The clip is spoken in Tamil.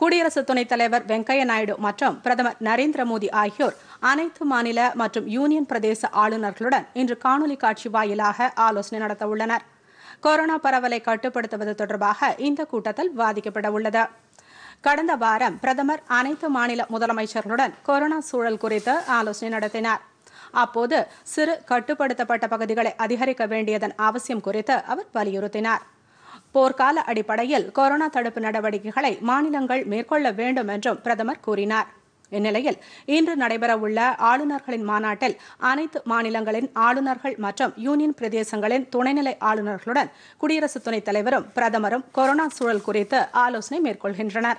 குடியரசு துணைத் தலைவர் வெங்கையா நாயுடு மற்றும் பிரதமர் நரேந்திர மோடி ஆகியோர் அனைத்து மாநில மற்றும் யூனியன் பிரதேச ஆளுநர்களுடன் இன்று காணொலி காட்சி வாயிலாக ஆலோசனை நடத்த உள்ளனர் கொரோனா பரவலை கட்டுப்படுத்துவது தொடர்பாக இந்த கூட்டத்தில் விவாதிக்கப்பட உள்ளது கடந்த வாரம் பிரதமர் அனைத்து மாநில முதலமைச்சர்களுடன் கொரோனா சூழல் குறித்து ஆலோசனை நடத்தினார் அப்போது சிறு கட்டுப்படுத்தப்பட்ட பகுதிகளை அதிகரிக்க வேண்டியதன் அவசியம் குறித்து அவர் வலியுறுத்தினார் போர்க்கால அடிப்படையில் கொரோனா தடுப்பு நடவடிக்கைகளை மாநிலங்கள் மேற்கொள்ள வேண்டும் என்றும் பிரதமர் கூறினார் இந்நிலையில் இன்று நடைபெறவுள்ள ஆளுநர்களின் மாநாட்டில் அனைத்து மாநிலங்களின் ஆளுநர்கள் மற்றும் யூனியன் பிரதேசங்களின் துணைநிலை ஆளுநர்களுடன் குடியரசு துணைத் தலைவரும் பிரதமரும் கொரோனா சூழல் குறித்து ஆலோசனை மேற்கொள்கின்றனா்